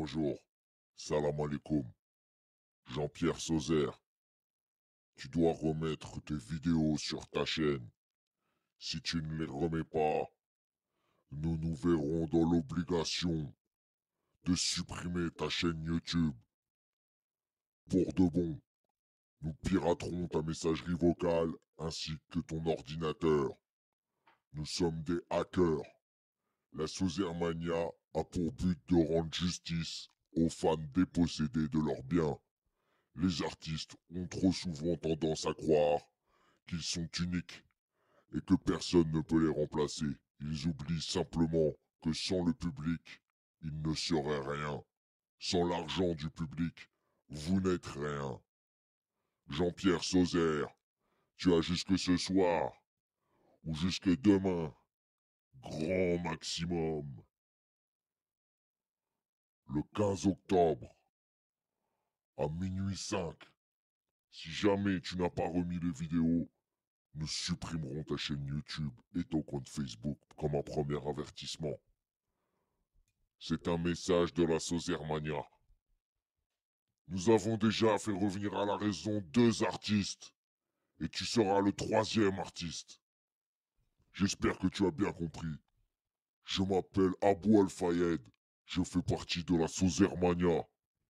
Bonjour. Salam alaikum. Jean-Pierre Sauzer. Tu dois remettre tes vidéos sur ta chaîne. Si tu ne les remets pas, nous nous verrons dans l'obligation de supprimer ta chaîne YouTube. Pour de bon, nous piraterons ta messagerie vocale ainsi que ton ordinateur. Nous sommes des hackers. La Sozermania a pour but de rendre justice aux fans dépossédés de leurs biens. Les artistes ont trop souvent tendance à croire qu'ils sont uniques et que personne ne peut les remplacer. Ils oublient simplement que sans le public, ils ne seraient rien. Sans l'argent du public, vous n'êtes rien. Jean-Pierre Sauzère, tu as jusque ce soir ou jusque demain grand maximum. Le 15 octobre, à minuit 5, si jamais tu n'as pas remis les vidéos, nous supprimerons ta chaîne YouTube et ton compte Facebook comme un premier avertissement. C'est un message de la Sozermania. Nous avons déjà fait revenir à la raison deux artistes, et tu seras le troisième artiste. J'espère que tu as bien compris. Je m'appelle Abou Al-Fayed. Je fais partie de la Sozermania.